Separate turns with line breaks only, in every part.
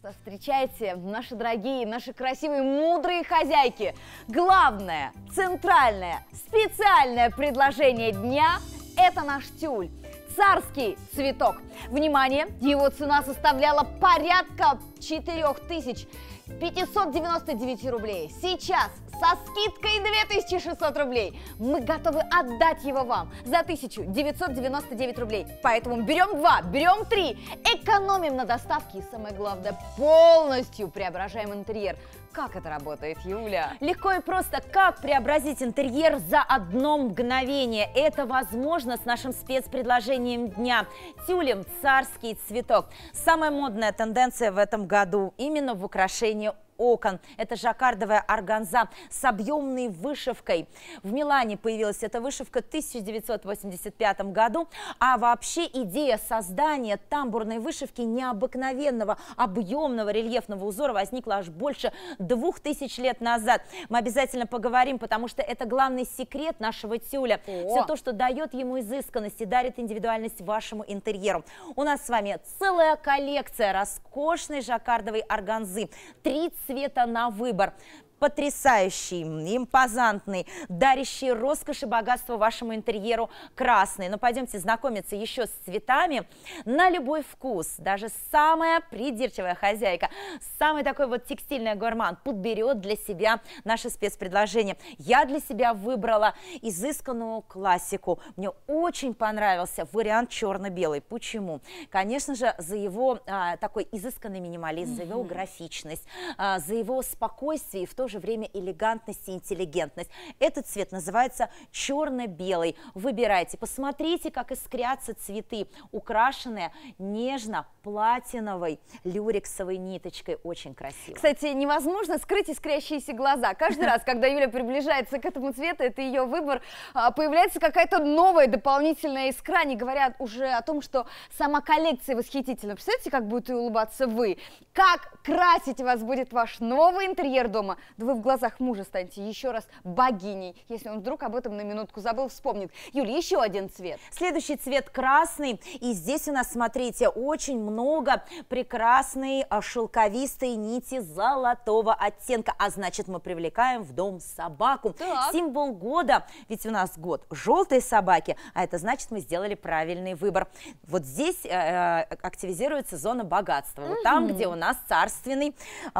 что встречайте наши дорогие, наши красивые, мудрые хозяйки. Главное, центральное, специальное предложение дня – это наш тюль царский цветок. Внимание, его цена составляла порядка 4599 рублей. Сейчас со скидкой 2600 рублей. Мы готовы отдать его вам за 1999 рублей. Поэтому берем два, берем три, экономим на доставке и самое
главное, полностью преображаем интерьер. Как это работает, Юля? Легко и просто. Как преобразить интерьер за одно мгновение? Это возможно с нашим спецпредложением дня. Тюлем «Царский цветок». Самая модная тенденция в этом году именно в украшении окон. Это жаккардовая органза с объемной вышивкой. В Милане появилась эта вышивка в 1985 году. А вообще идея создания тамбурной вышивки необыкновенного, объемного рельефного узора возникла аж больше двух тысяч лет назад. Мы обязательно поговорим, потому что это главный секрет нашего тюля. О. Все то, что дает ему изысканность и дарит индивидуальность вашему интерьеру. У нас с вами целая коллекция роскошной жаккардовой органзы. 30 цвета на выбор потрясающий, импозантный, дарящий роскошь и богатство вашему интерьеру красный. Но пойдемте знакомиться еще с цветами на любой вкус. Даже самая придирчивая хозяйка, самый такой вот текстильный гурман подберет для себя наше спецпредложение. Я для себя выбрала изысканную классику. Мне очень понравился вариант черно-белый. Почему? Конечно же, за его а, такой изысканный минимализм, за его графичность, а, за его спокойствие и в то же время элегантность и интеллигентность. Этот цвет называется черно-белый. Выбирайте, посмотрите, как искрятся цветы, украшенные нежно-платиновой люрексовой ниточкой. Очень красиво.
Кстати, невозможно скрыть искрящиеся глаза. Каждый раз, когда Юля приближается к этому цвету, это ее выбор, а, появляется какая-то новая дополнительная искра, не говоря уже о том, что сама коллекция восхитительна. Представляете, как будете улыбаться вы? Как красить вас будет ваш новый интерьер дома? Да вы в глазах мужа станете
еще раз богиней, если он вдруг об этом на минутку забыл, вспомнит. Юля, еще один цвет. Следующий цвет красный. И здесь у нас, смотрите, очень много прекрасной а, шелковистой нити золотого оттенка. А значит, мы привлекаем в дом собаку. Так. Символ года. Ведь у нас год желтой собаки, а это значит, мы сделали правильный выбор. Вот здесь э, э активизируется зона богатства. Угу. Вот там, где у нас царственный, э,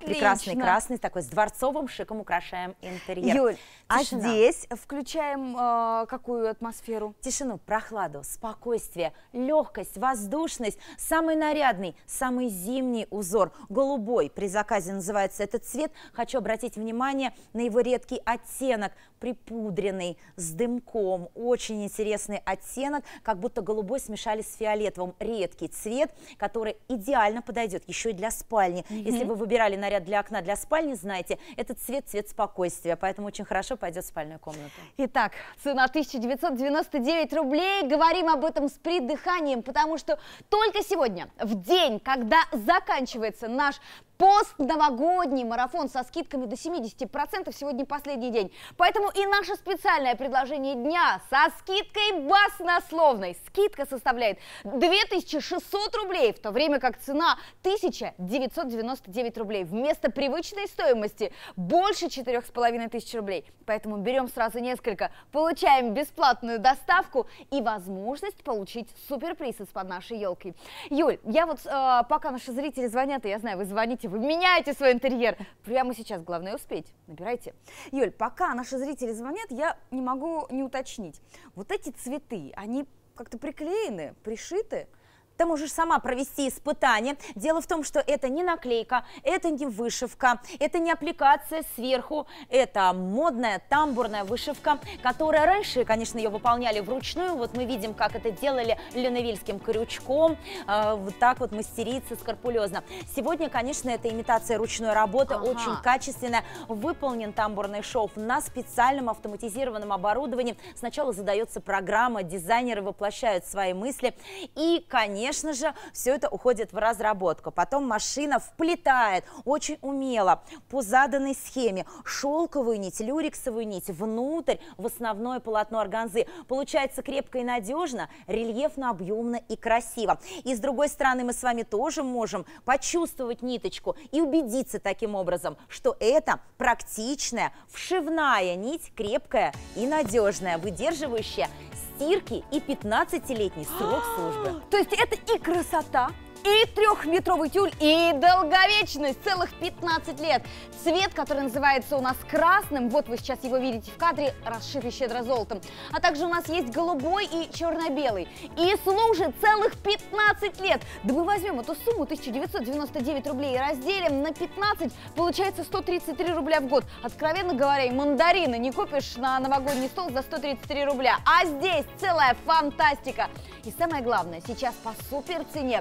прекрасный красный, такой с дворцовым шиком украшаем интерьер. Юль, а Тишина. а здесь включаем э, какую атмосферу? Тишину, прохладу, спокойствие, легкость, воздушность. Самый нарядный, самый зимний узор, голубой, при заказе называется этот цвет. Хочу обратить внимание на его редкий оттенок, припудренный, с дымком. Очень интересный оттенок, как будто голубой смешали с фиолетовым. Редкий цвет, который идеально подойдет еще и для спальни. Mm -hmm. Если вы выбирали наряд для окна, для спальни, знаете, знаете, это цвет, цвет спокойствия, поэтому очень хорошо пойдет в спальную комнату.
Итак, цена 1999 рублей. Говорим об этом с придыханием, потому что только сегодня, в день, когда заканчивается наш Постновогодний марафон со скидками до 70% сегодня последний день. Поэтому и наше специальное предложение дня со скидкой баснословной. Скидка составляет 2600 рублей, в то время как цена 1999 рублей. Вместо привычной стоимости больше 4500 рублей. Поэтому берем сразу несколько, получаем бесплатную доставку и возможность получить суперприз из-под нашей елки. Юль, я вот э, пока наши зрители звонят, и я знаю, вы звоните платье, вы меняете свой интерьер. Прямо сейчас, главное успеть. Набирайте. Юль, пока наши зрители звонят, я не могу не уточнить. Вот эти цветы, они
как-то приклеены, пришиты? Ты можешь сама провести испытание. Дело в том, что это не наклейка, это не вышивка, это не аппликация сверху, это модная тамбурная вышивка, которая раньше, конечно, ее выполняли вручную. Вот мы видим, как это делали леновильским крючком, э, вот так вот мастерицы скорпулезно. Сегодня, конечно, это имитация ручной работы, ага. очень качественная. Выполнен тамбурный шов на специальном автоматизированном оборудовании. Сначала задается программа, дизайнеры воплощают свои мысли и, конечно, конечно же, все это уходит в разработку. Потом машина вплетает очень умело по заданной схеме шелковую нить, люрексовую нить внутрь в основное полотно органзы. Получается крепко и надежно, рельефно, объемно и красиво. И с другой стороны, мы с вами тоже можем почувствовать ниточку и убедиться таким образом, что это практичная, вшивная нить, крепкая и надежная, выдерживающая стирки и 15-летний срок а! службы. То есть это и красота, и трехметровый тюль,
и долговечность, целых 15 лет. Цвет, который называется у нас красным, вот вы сейчас его видите в кадре, расшит и щедро золотом. А также у нас есть голубой и черно-белый. И служит целых 15 лет. Да мы возьмем эту сумму 1999 рублей и разделим на 15, получается 133 рубля в год. Откровенно говоря, и мандарины не купишь на новогодний стол за 133 рубля. А здесь целая
фантастика. И самое главное, сейчас по супер цене.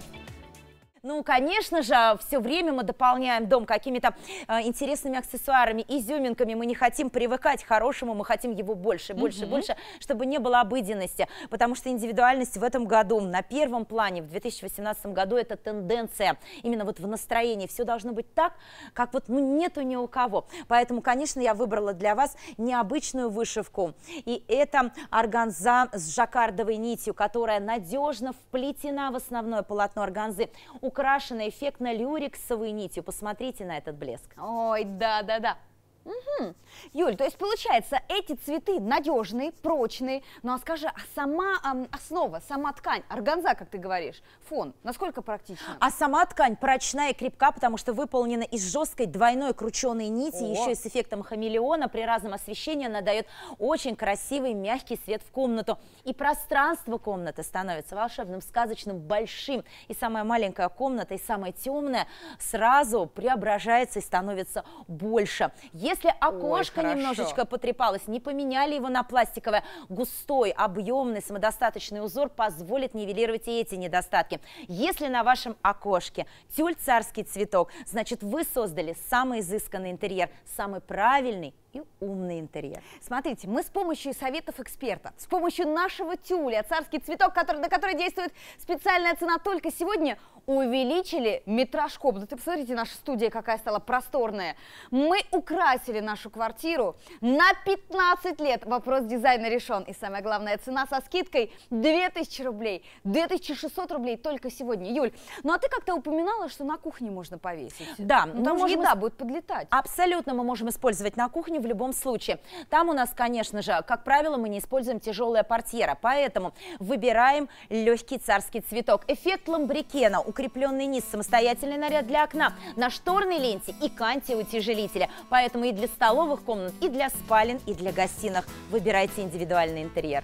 Ну, конечно же, а все время мы дополняем дом какими-то э, интересными аксессуарами, изюминками. Мы не хотим привыкать к хорошему, мы хотим его больше, больше, угу. больше, чтобы не было обыденности. Потому что индивидуальность в этом году на первом плане, в 2018 году, это тенденция. Именно вот в настроении все должно быть так, как вот ну, нету ни у кого. Поэтому, конечно, я выбрала для вас необычную вышивку. И это органза с жаккардовой нитью, которая надежно вплетена в основное полотно органзы. У украшена эффектно люрексовой нитью. Посмотрите на этот блеск.
Ой, да-да-да. Угу. Юль, то есть получается, эти цветы надежные, прочные. Ну а скажи, а сама а, основа, сама ткань, органза, как ты говоришь, фон, насколько практична?
А сама ткань прочная и крепка, потому что выполнена из жесткой двойной крученой нити, О. еще и с эффектом хамелеона. При разном освещении она дает очень красивый мягкий свет в комнату. И пространство комнаты становится волшебным, сказочным, большим. И самая маленькая комната, и самая темная сразу преображается и становится больше если окошко Ой, немножечко потрепалось, не поменяли его на пластиковое, густой, объемный, самодостаточный узор позволит нивелировать и эти недостатки. Если на вашем окошке тюль царский цветок, значит вы создали самый изысканный интерьер, самый правильный и умный интерьер. Смотрите, мы с помощью советов эксперта,
с помощью нашего тюля, царский цветок, который, на который действует специальная цена только сегодня, увеличили метраж комнаты. Ты Посмотрите, наша студия какая стала просторная. Мы украсили нашу квартиру на 15 лет. Вопрос дизайна решен. И самое главное, цена со скидкой 2000 рублей. 2600 рублей только сегодня. Юль, ну а ты как-то упоминала, что на кухне
можно повесить. Да. Ну, там еда будет подлетать. Абсолютно мы можем использовать на кухне в любом случае. Там у нас, конечно же, как правило, мы не используем тяжелая портьера, поэтому выбираем легкий царский цветок. Эффект ламбрикена, укрепленный низ, самостоятельный наряд для окна, на шторной ленте и канте утяжелителя. Поэтому и для столовых комнат, и для спален, и для гостиных. Выбирайте индивидуальный интерьер.